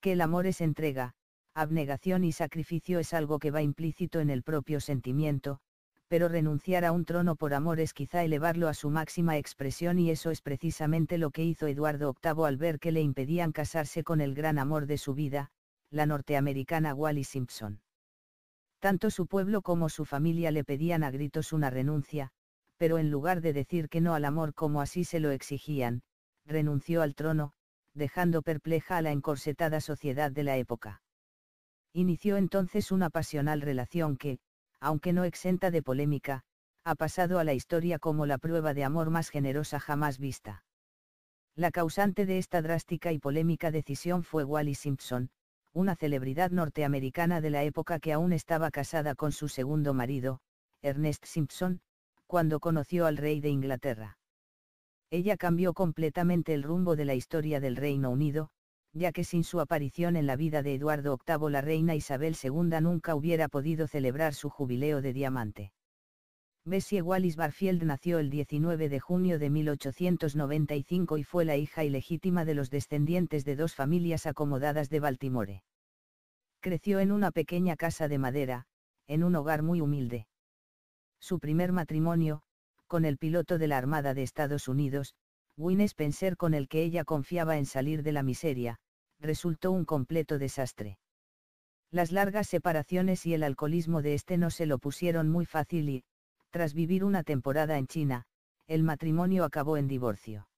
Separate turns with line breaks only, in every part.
que el amor es entrega, abnegación y sacrificio es algo que va implícito en el propio sentimiento, pero renunciar a un trono por amor es quizá elevarlo a su máxima expresión y eso es precisamente lo que hizo Eduardo VIII al ver que le impedían casarse con el gran amor de su vida, la norteamericana Wally Simpson. Tanto su pueblo como su familia le pedían a gritos una renuncia, pero en lugar de decir que no al amor como así se lo exigían, renunció al trono, dejando perpleja a la encorsetada sociedad de la época. Inició entonces una pasional relación que, aunque no exenta de polémica, ha pasado a la historia como la prueba de amor más generosa jamás vista. La causante de esta drástica y polémica decisión fue Wally Simpson, una celebridad norteamericana de la época que aún estaba casada con su segundo marido, Ernest Simpson, cuando conoció al rey de Inglaterra. Ella cambió completamente el rumbo de la historia del Reino Unido, ya que sin su aparición en la vida de Eduardo VIII la reina Isabel II nunca hubiera podido celebrar su jubileo de diamante. Bessie Wallis Barfield nació el 19 de junio de 1895 y fue la hija ilegítima de los descendientes de dos familias acomodadas de Baltimore. Creció en una pequeña casa de madera, en un hogar muy humilde. Su primer matrimonio, con el piloto de la Armada de Estados Unidos, Win Spencer con el que ella confiaba en salir de la miseria, resultó un completo desastre. Las largas separaciones y el alcoholismo de este no se lo pusieron muy fácil y, tras vivir una temporada en China, el matrimonio acabó en divorcio.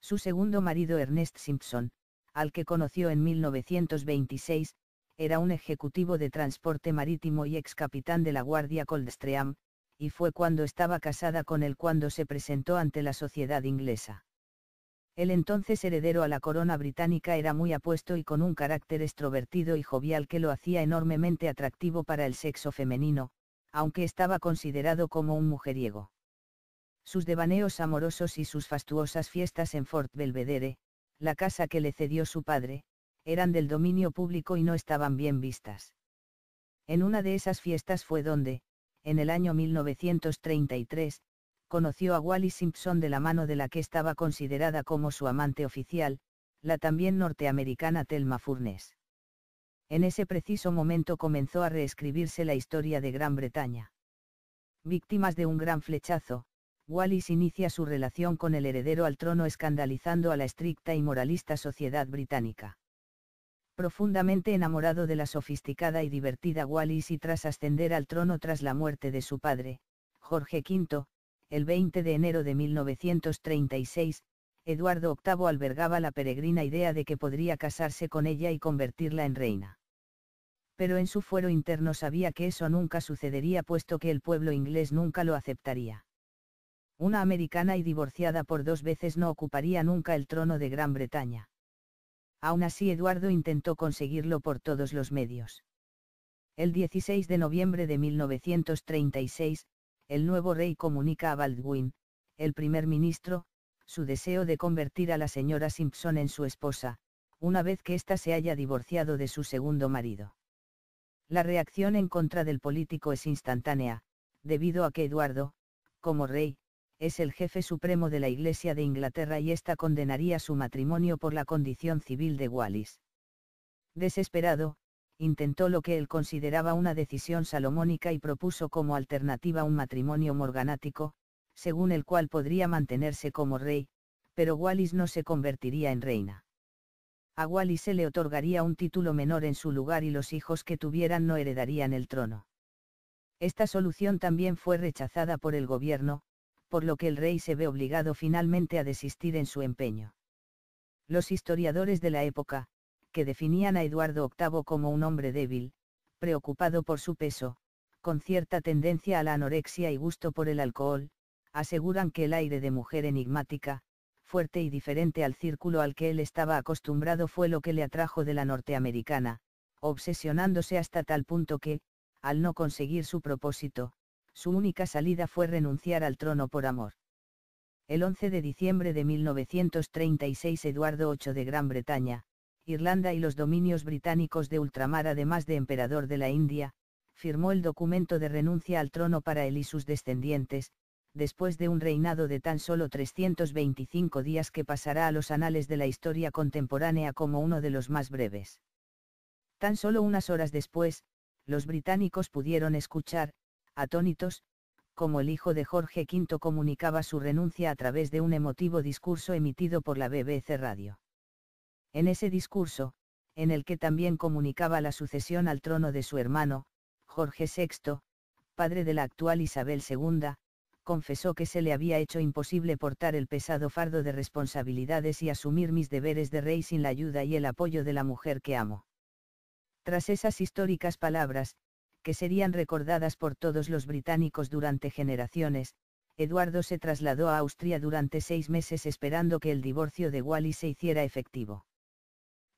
Su segundo marido Ernest Simpson, al que conoció en 1926, era un ejecutivo de transporte marítimo y ex capitán de la Guardia Coldstream, y fue cuando estaba casada con él cuando se presentó ante la sociedad inglesa. El entonces heredero a la corona británica era muy apuesto y con un carácter extrovertido y jovial que lo hacía enormemente atractivo para el sexo femenino, aunque estaba considerado como un mujeriego. Sus devaneos amorosos y sus fastuosas fiestas en Fort Belvedere, la casa que le cedió su padre, eran del dominio público y no estaban bien vistas. En una de esas fiestas fue donde, en el año 1933, conoció a Wallis Simpson de la mano de la que estaba considerada como su amante oficial, la también norteamericana Thelma Furness. En ese preciso momento comenzó a reescribirse la historia de Gran Bretaña. Víctimas de un gran flechazo, Wallis inicia su relación con el heredero al trono escandalizando a la estricta y moralista sociedad británica profundamente enamorado de la sofisticada y divertida Wallis y tras ascender al trono tras la muerte de su padre, Jorge V, el 20 de enero de 1936, Eduardo VIII albergaba la peregrina idea de que podría casarse con ella y convertirla en reina. Pero en su fuero interno sabía que eso nunca sucedería puesto que el pueblo inglés nunca lo aceptaría. Una americana y divorciada por dos veces no ocuparía nunca el trono de Gran Bretaña. Aún así Eduardo intentó conseguirlo por todos los medios. El 16 de noviembre de 1936, el nuevo rey comunica a Baldwin, el primer ministro, su deseo de convertir a la señora Simpson en su esposa, una vez que ésta se haya divorciado de su segundo marido. La reacción en contra del político es instantánea, debido a que Eduardo, como rey, es el jefe supremo de la Iglesia de Inglaterra y ésta condenaría su matrimonio por la condición civil de Wallis. Desesperado, intentó lo que él consideraba una decisión salomónica y propuso como alternativa un matrimonio morganático, según el cual podría mantenerse como rey, pero Wallis no se convertiría en reina. A Wallis se le otorgaría un título menor en su lugar y los hijos que tuvieran no heredarían el trono. Esta solución también fue rechazada por el gobierno, por lo que el rey se ve obligado finalmente a desistir en su empeño. Los historiadores de la época, que definían a Eduardo VIII como un hombre débil, preocupado por su peso, con cierta tendencia a la anorexia y gusto por el alcohol, aseguran que el aire de mujer enigmática, fuerte y diferente al círculo al que él estaba acostumbrado fue lo que le atrajo de la norteamericana, obsesionándose hasta tal punto que, al no conseguir su propósito, su única salida fue renunciar al trono por amor. El 11 de diciembre de 1936 Eduardo VIII de Gran Bretaña, Irlanda y los dominios británicos de ultramar además de emperador de la India, firmó el documento de renuncia al trono para él y sus descendientes, después de un reinado de tan solo 325 días que pasará a los anales de la historia contemporánea como uno de los más breves. Tan solo unas horas después, los británicos pudieron escuchar, atónitos, como el hijo de Jorge V comunicaba su renuncia a través de un emotivo discurso emitido por la BBC Radio. En ese discurso, en el que también comunicaba la sucesión al trono de su hermano, Jorge VI, padre de la actual Isabel II, confesó que se le había hecho imposible portar el pesado fardo de responsabilidades y asumir mis deberes de rey sin la ayuda y el apoyo de la mujer que amo. Tras esas históricas palabras, que serían recordadas por todos los británicos durante generaciones, Eduardo se trasladó a Austria durante seis meses esperando que el divorcio de Wally se hiciera efectivo.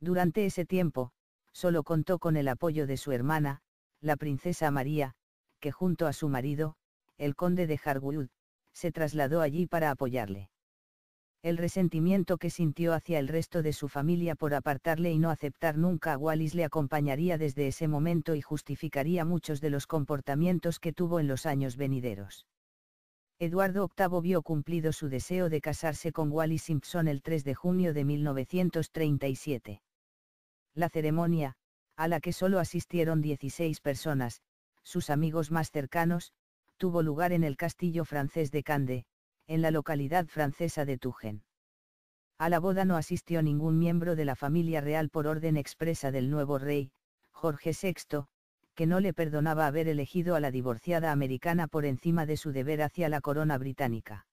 Durante ese tiempo, solo contó con el apoyo de su hermana, la princesa María, que junto a su marido, el conde de Harwood, se trasladó allí para apoyarle el resentimiento que sintió hacia el resto de su familia por apartarle y no aceptar nunca a Wallis le acompañaría desde ese momento y justificaría muchos de los comportamientos que tuvo en los años venideros. Eduardo VIII vio cumplido su deseo de casarse con Wallis Simpson el 3 de junio de 1937. La ceremonia, a la que solo asistieron 16 personas, sus amigos más cercanos, tuvo lugar en el castillo francés de Cande, en la localidad francesa de Tugen. A la boda no asistió ningún miembro de la familia real por orden expresa del nuevo rey, Jorge VI, que no le perdonaba haber elegido a la divorciada americana por encima de su deber hacia la corona británica.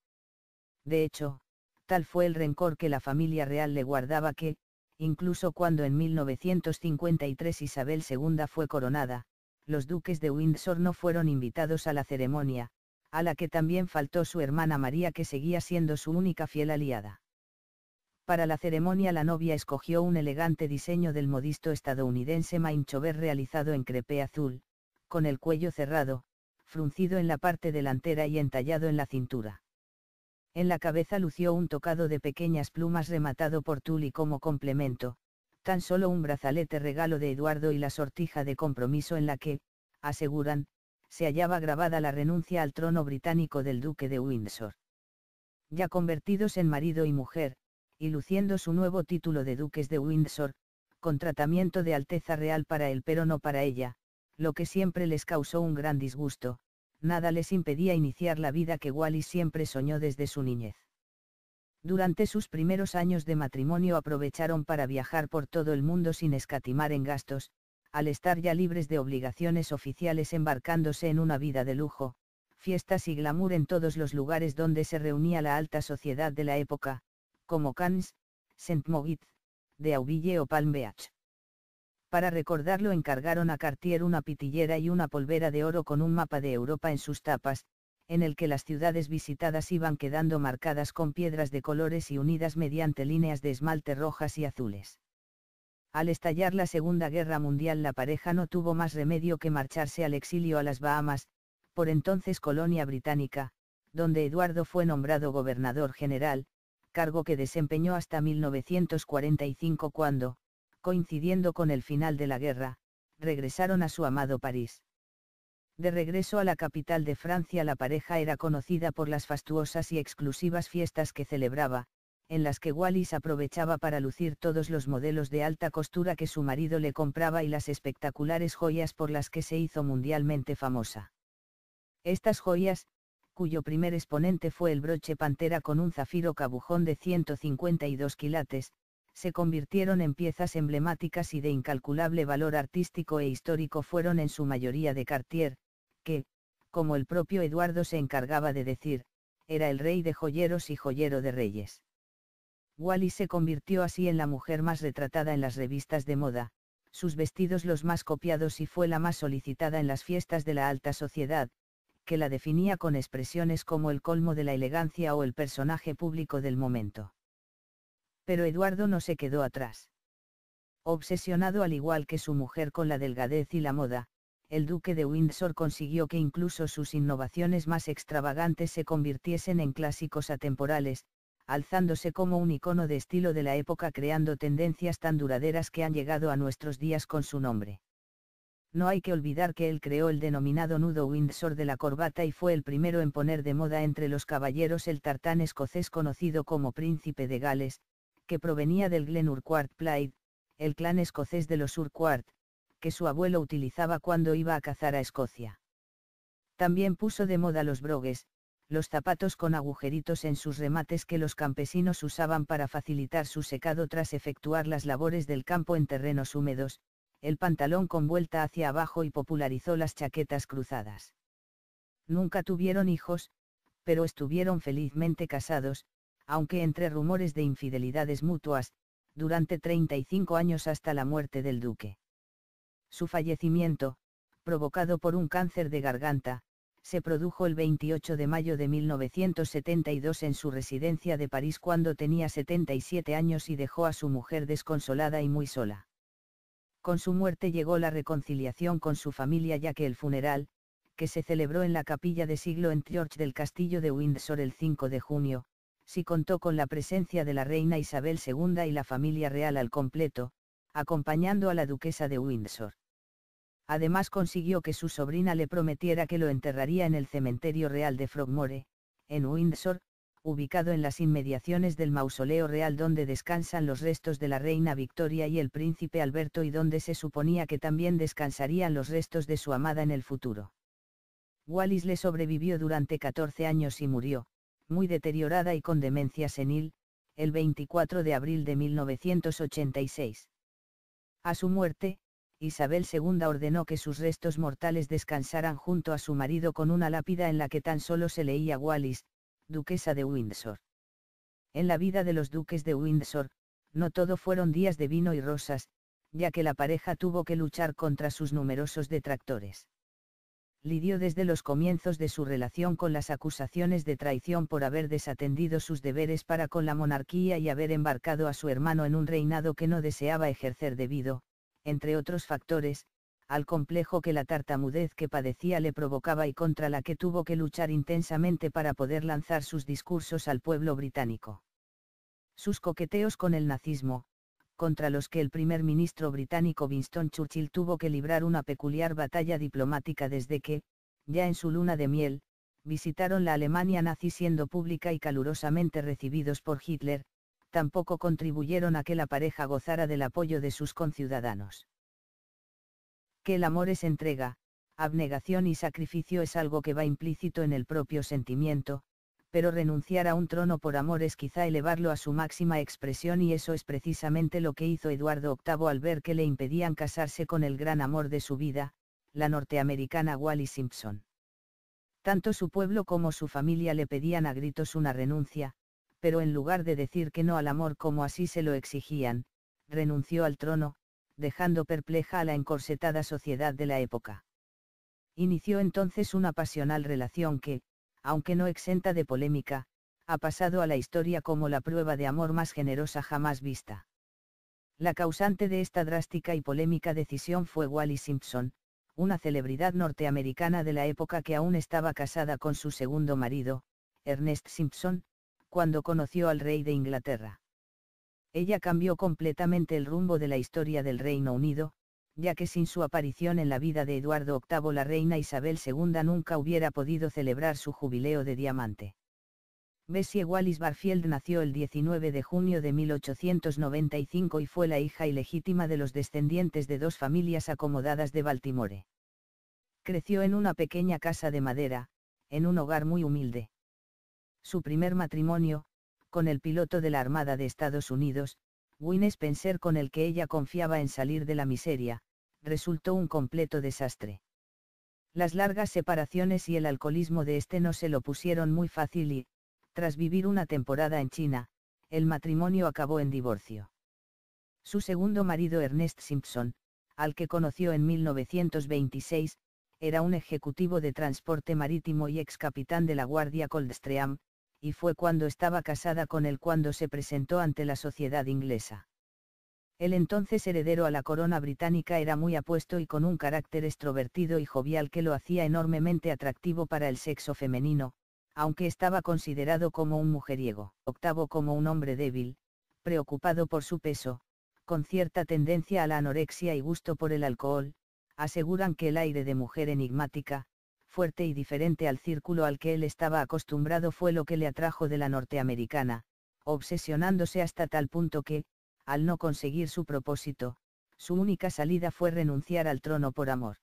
De hecho, tal fue el rencor que la familia real le guardaba que, incluso cuando en 1953 Isabel II fue coronada, los duques de Windsor no fueron invitados a la ceremonia, a la que también faltó su hermana María que seguía siendo su única fiel aliada. Para la ceremonia la novia escogió un elegante diseño del modisto estadounidense Mainchover realizado en crepé azul, con el cuello cerrado, fruncido en la parte delantera y entallado en la cintura. En la cabeza lució un tocado de pequeñas plumas rematado por tul como complemento, tan solo un brazalete regalo de Eduardo y la sortija de compromiso en la que, aseguran, se hallaba grabada la renuncia al trono británico del duque de Windsor. Ya convertidos en marido y mujer, y luciendo su nuevo título de duques de Windsor, con tratamiento de Alteza Real para él pero no para ella, lo que siempre les causó un gran disgusto, nada les impedía iniciar la vida que Wallis siempre soñó desde su niñez. Durante sus primeros años de matrimonio aprovecharon para viajar por todo el mundo sin escatimar en gastos, al estar ya libres de obligaciones oficiales embarcándose en una vida de lujo, fiestas y glamour en todos los lugares donde se reunía la alta sociedad de la época, como Cannes, Saint Moritz, de Aubille o Palm Beach. Para recordarlo encargaron a Cartier una pitillera y una polvera de oro con un mapa de Europa en sus tapas, en el que las ciudades visitadas iban quedando marcadas con piedras de colores y unidas mediante líneas de esmalte rojas y azules. Al estallar la Segunda Guerra Mundial la pareja no tuvo más remedio que marcharse al exilio a las Bahamas, por entonces colonia británica, donde Eduardo fue nombrado gobernador general, cargo que desempeñó hasta 1945 cuando, coincidiendo con el final de la guerra, regresaron a su amado París. De regreso a la capital de Francia la pareja era conocida por las fastuosas y exclusivas fiestas que celebraba, en las que Wallis aprovechaba para lucir todos los modelos de alta costura que su marido le compraba y las espectaculares joyas por las que se hizo mundialmente famosa. Estas joyas, cuyo primer exponente fue el broche pantera con un zafiro cabujón de 152 quilates, se convirtieron en piezas emblemáticas y de incalculable valor artístico e histórico fueron en su mayoría de Cartier, que, como el propio Eduardo se encargaba de decir, era el rey de joyeros y joyero de reyes. Wally se convirtió así en la mujer más retratada en las revistas de moda, sus vestidos los más copiados y fue la más solicitada en las fiestas de la alta sociedad, que la definía con expresiones como el colmo de la elegancia o el personaje público del momento. Pero Eduardo no se quedó atrás. Obsesionado al igual que su mujer con la delgadez y la moda, el duque de Windsor consiguió que incluso sus innovaciones más extravagantes se convirtiesen en clásicos atemporales, alzándose como un icono de estilo de la época creando tendencias tan duraderas que han llegado a nuestros días con su nombre. No hay que olvidar que él creó el denominado nudo Windsor de la corbata y fue el primero en poner de moda entre los caballeros el tartán escocés conocido como Príncipe de Gales, que provenía del Glen Urquhart Plaid, el clan escocés de los Urquhart, que su abuelo utilizaba cuando iba a cazar a Escocia. También puso de moda los brogues, los zapatos con agujeritos en sus remates que los campesinos usaban para facilitar su secado tras efectuar las labores del campo en terrenos húmedos, el pantalón con vuelta hacia abajo y popularizó las chaquetas cruzadas. Nunca tuvieron hijos, pero estuvieron felizmente casados, aunque entre rumores de infidelidades mutuas, durante 35 años hasta la muerte del duque. Su fallecimiento, provocado por un cáncer de garganta, se produjo el 28 de mayo de 1972 en su residencia de París cuando tenía 77 años y dejó a su mujer desconsolada y muy sola. Con su muerte llegó la reconciliación con su familia ya que el funeral, que se celebró en la capilla de siglo en George del castillo de Windsor el 5 de junio, si contó con la presencia de la reina Isabel II y la familia real al completo, acompañando a la duquesa de Windsor. Además consiguió que su sobrina le prometiera que lo enterraría en el Cementerio Real de Frogmore, en Windsor, ubicado en las inmediaciones del mausoleo real donde descansan los restos de la reina Victoria y el príncipe Alberto y donde se suponía que también descansarían los restos de su amada en el futuro. Wallis le sobrevivió durante 14 años y murió, muy deteriorada y con demencia senil, el 24 de abril de 1986. A su muerte, Isabel II ordenó que sus restos mortales descansaran junto a su marido con una lápida en la que tan solo se leía Wallis, duquesa de Windsor. En la vida de los duques de Windsor, no todo fueron días de vino y rosas, ya que la pareja tuvo que luchar contra sus numerosos detractores. Lidió desde los comienzos de su relación con las acusaciones de traición por haber desatendido sus deberes para con la monarquía y haber embarcado a su hermano en un reinado que no deseaba ejercer debido, entre otros factores, al complejo que la tartamudez que padecía le provocaba y contra la que tuvo que luchar intensamente para poder lanzar sus discursos al pueblo británico. Sus coqueteos con el nazismo, contra los que el primer ministro británico Winston Churchill tuvo que librar una peculiar batalla diplomática desde que, ya en su luna de miel, visitaron la Alemania nazi siendo pública y calurosamente recibidos por Hitler, tampoco contribuyeron a que la pareja gozara del apoyo de sus conciudadanos. Que el amor es entrega, abnegación y sacrificio es algo que va implícito en el propio sentimiento, pero renunciar a un trono por amor es quizá elevarlo a su máxima expresión y eso es precisamente lo que hizo Eduardo VIII al ver que le impedían casarse con el gran amor de su vida, la norteamericana Wally Simpson. Tanto su pueblo como su familia le pedían a gritos una renuncia, pero en lugar de decir que no al amor como así se lo exigían, renunció al trono, dejando perpleja a la encorsetada sociedad de la época. Inició entonces una pasional relación que, aunque no exenta de polémica, ha pasado a la historia como la prueba de amor más generosa jamás vista. La causante de esta drástica y polémica decisión fue Wally Simpson, una celebridad norteamericana de la época que aún estaba casada con su segundo marido, Ernest Simpson, cuando conoció al rey de Inglaterra. Ella cambió completamente el rumbo de la historia del Reino Unido, ya que sin su aparición en la vida de Eduardo VIII la reina Isabel II nunca hubiera podido celebrar su jubileo de diamante. Bessie Wallis Barfield nació el 19 de junio de 1895 y fue la hija ilegítima de los descendientes de dos familias acomodadas de Baltimore. Creció en una pequeña casa de madera, en un hogar muy humilde su primer matrimonio, con el piloto de la Armada de Estados Unidos, Win Spencer con el que ella confiaba en salir de la miseria, resultó un completo desastre. Las largas separaciones y el alcoholismo de este no se lo pusieron muy fácil y, tras vivir una temporada en China, el matrimonio acabó en divorcio. Su segundo marido Ernest Simpson, al que conoció en 1926, era un ejecutivo de transporte marítimo y ex capitán de la Guardia Coldstream, y fue cuando estaba casada con él cuando se presentó ante la sociedad inglesa. El entonces heredero a la corona británica era muy apuesto y con un carácter extrovertido y jovial que lo hacía enormemente atractivo para el sexo femenino, aunque estaba considerado como un mujeriego, octavo como un hombre débil, preocupado por su peso, con cierta tendencia a la anorexia y gusto por el alcohol, aseguran que el aire de mujer enigmática, fuerte y diferente al círculo al que él estaba acostumbrado fue lo que le atrajo de la norteamericana, obsesionándose hasta tal punto que, al no conseguir su propósito, su única salida fue renunciar al trono por amor.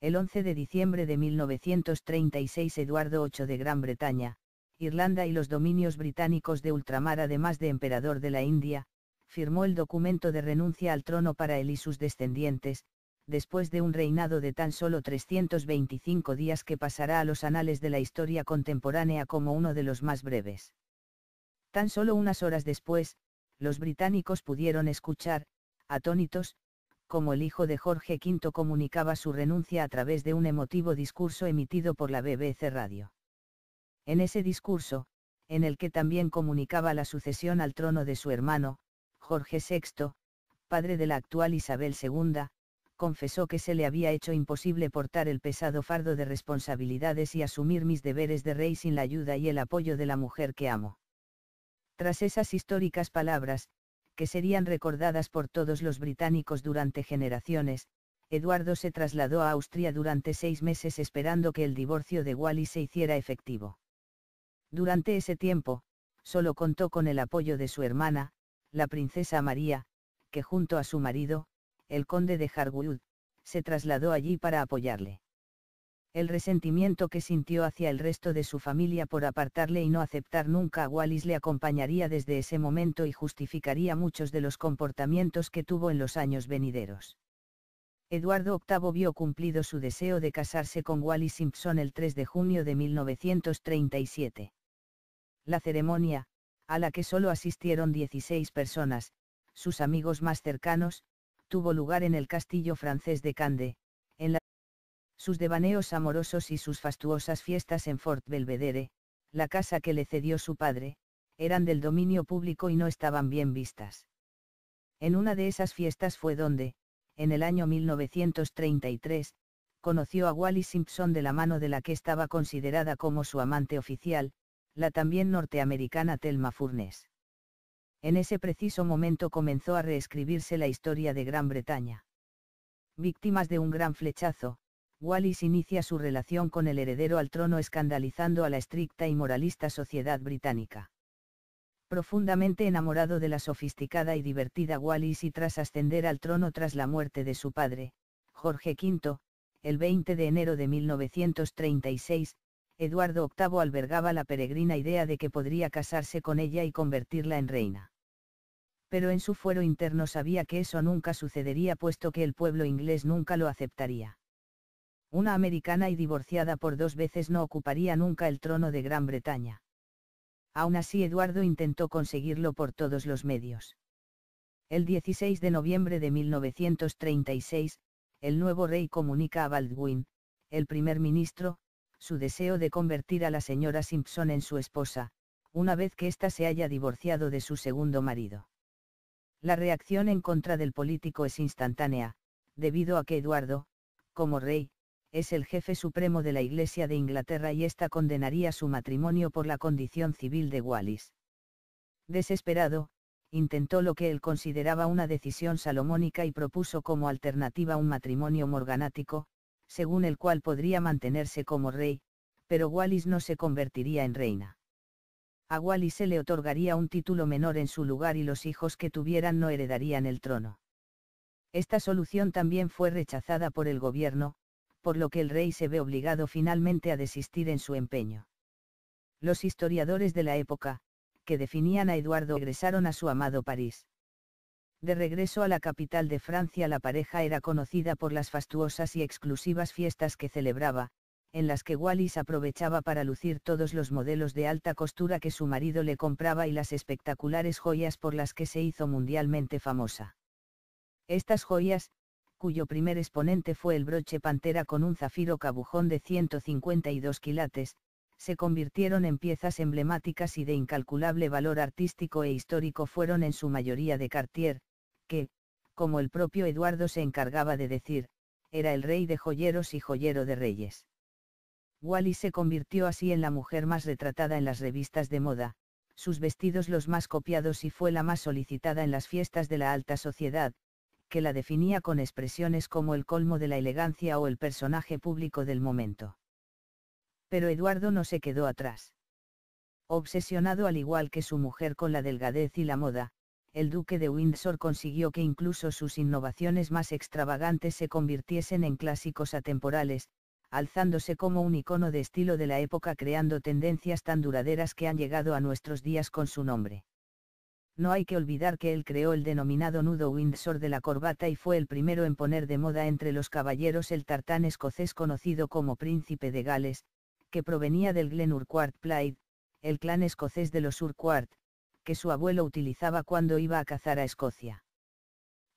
El 11 de diciembre de 1936 Eduardo VIII de Gran Bretaña, Irlanda y los dominios británicos de ultramar además de emperador de la India, firmó el documento de renuncia al trono para él y sus descendientes, después de un reinado de tan solo 325 días que pasará a los anales de la historia contemporánea como uno de los más breves. Tan solo unas horas después, los británicos pudieron escuchar, atónitos, como el hijo de Jorge V comunicaba su renuncia a través de un emotivo discurso emitido por la BBC Radio. En ese discurso, en el que también comunicaba la sucesión al trono de su hermano, Jorge VI, padre de la actual Isabel II, confesó que se le había hecho imposible portar el pesado fardo de responsabilidades y asumir mis deberes de rey sin la ayuda y el apoyo de la mujer que amo. Tras esas históricas palabras, que serían recordadas por todos los británicos durante generaciones, Eduardo se trasladó a Austria durante seis meses esperando que el divorcio de Wally se hiciera efectivo. Durante ese tiempo, solo contó con el apoyo de su hermana, la princesa María, que junto a su marido, el conde de Harwood, se trasladó allí para apoyarle. El resentimiento que sintió hacia el resto de su familia por apartarle y no aceptar nunca a Wallis le acompañaría desde ese momento y justificaría muchos de los comportamientos que tuvo en los años venideros. Eduardo VIII vio cumplido su deseo de casarse con Wallis Simpson el 3 de junio de 1937. La ceremonia, a la que solo asistieron 16 personas, sus amigos más cercanos, tuvo lugar en el castillo francés de Cande, en la sus devaneos amorosos y sus fastuosas fiestas en Fort Belvedere, la casa que le cedió su padre, eran del dominio público y no estaban bien vistas. En una de esas fiestas fue donde, en el año 1933, conoció a Wally Simpson de la mano de la que estaba considerada como su amante oficial, la también norteamericana Thelma Furness. En ese preciso momento comenzó a reescribirse la historia de Gran Bretaña. Víctimas de un gran flechazo, Wallis inicia su relación con el heredero al trono escandalizando a la estricta y moralista sociedad británica. Profundamente enamorado de la sofisticada y divertida Wallis y tras ascender al trono tras la muerte de su padre, Jorge V, el 20 de enero de 1936, Eduardo VIII albergaba la peregrina idea de que podría casarse con ella y convertirla en reina. Pero en su fuero interno sabía que eso nunca sucedería puesto que el pueblo inglés nunca lo aceptaría. Una americana y divorciada por dos veces no ocuparía nunca el trono de Gran Bretaña. Aún así Eduardo intentó conseguirlo por todos los medios. El 16 de noviembre de 1936, el nuevo rey comunica a Baldwin, el primer ministro, su deseo de convertir a la señora Simpson en su esposa, una vez que ésta se haya divorciado de su segundo marido. La reacción en contra del político es instantánea, debido a que Eduardo, como rey, es el jefe supremo de la Iglesia de Inglaterra y ésta condenaría su matrimonio por la condición civil de Wallis. Desesperado, intentó lo que él consideraba una decisión salomónica y propuso como alternativa un matrimonio morganático, según el cual podría mantenerse como rey, pero Wallis no se convertiría en reina. A Wallis se le otorgaría un título menor en su lugar y los hijos que tuvieran no heredarían el trono. Esta solución también fue rechazada por el gobierno, por lo que el rey se ve obligado finalmente a desistir en su empeño. Los historiadores de la época, que definían a Eduardo, regresaron a su amado París. De regreso a la capital de Francia la pareja era conocida por las fastuosas y exclusivas fiestas que celebraba, en las que Wallis aprovechaba para lucir todos los modelos de alta costura que su marido le compraba y las espectaculares joyas por las que se hizo mundialmente famosa. Estas joyas, cuyo primer exponente fue el broche pantera con un zafiro cabujón de 152 quilates, se convirtieron en piezas emblemáticas y de incalculable valor artístico e histórico fueron en su mayoría de Cartier, que, como el propio Eduardo se encargaba de decir, era el rey de joyeros y joyero de reyes. Wally se convirtió así en la mujer más retratada en las revistas de moda, sus vestidos los más copiados y fue la más solicitada en las fiestas de la alta sociedad, que la definía con expresiones como el colmo de la elegancia o el personaje público del momento. Pero Eduardo no se quedó atrás. Obsesionado al igual que su mujer con la delgadez y la moda, el duque de Windsor consiguió que incluso sus innovaciones más extravagantes se convirtiesen en clásicos atemporales, alzándose como un icono de estilo de la época creando tendencias tan duraderas que han llegado a nuestros días con su nombre. No hay que olvidar que él creó el denominado nudo Windsor de la corbata y fue el primero en poner de moda entre los caballeros el tartán escocés conocido como Príncipe de Gales, que provenía del Glen Plaid, el clan escocés de los Urquhart, que su abuelo utilizaba cuando iba a cazar a Escocia.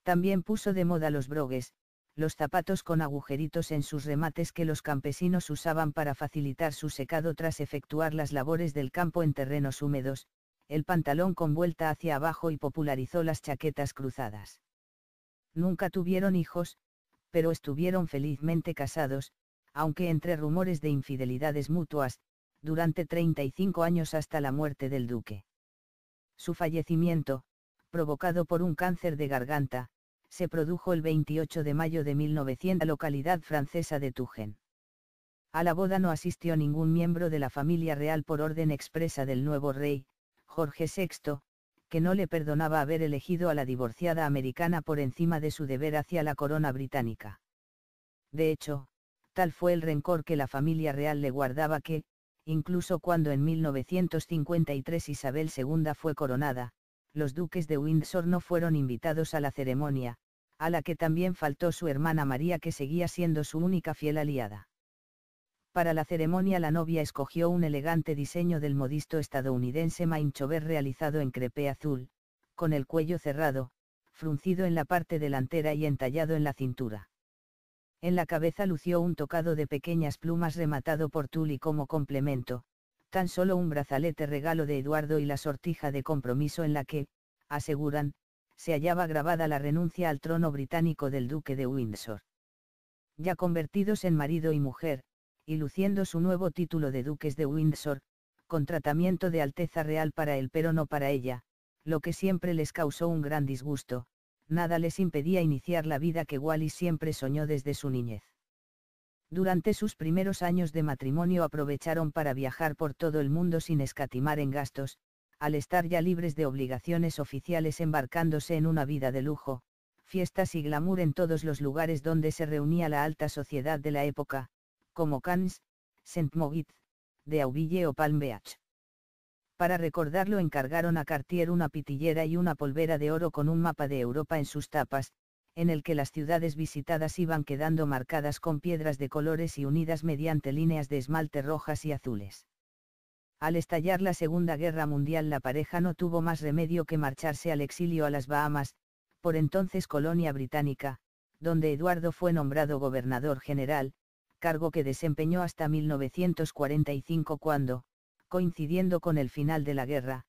También puso de moda los brogues, los zapatos con agujeritos en sus remates que los campesinos usaban para facilitar su secado tras efectuar las labores del campo en terrenos húmedos, el pantalón con vuelta hacia abajo y popularizó las chaquetas cruzadas. Nunca tuvieron hijos, pero estuvieron felizmente casados, aunque entre rumores de infidelidades mutuas, durante 35 años hasta la muerte del duque. Su fallecimiento, provocado por un cáncer de garganta, se produjo el 28 de mayo de 1900 en la localidad francesa de Tugen. A la boda no asistió ningún miembro de la familia real por orden expresa del nuevo rey, Jorge VI, que no le perdonaba haber elegido a la divorciada americana por encima de su deber hacia la corona británica. De hecho, tal fue el rencor que la familia real le guardaba que, Incluso cuando en 1953 Isabel II fue coronada, los duques de Windsor no fueron invitados a la ceremonia, a la que también faltó su hermana María que seguía siendo su única fiel aliada. Para la ceremonia la novia escogió un elegante diseño del modisto estadounidense Mainchover realizado en crepé azul, con el cuello cerrado, fruncido en la parte delantera y entallado en la cintura. En la cabeza lució un tocado de pequeñas plumas rematado por tul y como complemento, tan solo un brazalete regalo de Eduardo y la sortija de compromiso en la que, aseguran, se hallaba grabada la renuncia al trono británico del duque de Windsor. Ya convertidos en marido y mujer, y luciendo su nuevo título de duques de Windsor, con tratamiento de Alteza Real para él pero no para ella, lo que siempre les causó un gran disgusto, nada les impedía iniciar la vida que Wallis siempre soñó desde su niñez. Durante sus primeros años de matrimonio aprovecharon para viajar por todo el mundo sin escatimar en gastos, al estar ya libres de obligaciones oficiales embarcándose en una vida de lujo, fiestas y glamour en todos los lugares donde se reunía la alta sociedad de la época, como Cannes, saint Moritz, de Aubille o Palm Beach. Para recordarlo encargaron a Cartier una pitillera y una polvera de oro con un mapa de Europa en sus tapas, en el que las ciudades visitadas iban quedando marcadas con piedras de colores y unidas mediante líneas de esmalte rojas y azules. Al estallar la Segunda Guerra Mundial la pareja no tuvo más remedio que marcharse al exilio a las Bahamas, por entonces colonia británica, donde Eduardo fue nombrado gobernador general, cargo que desempeñó hasta 1945 cuando, coincidiendo con el final de la guerra,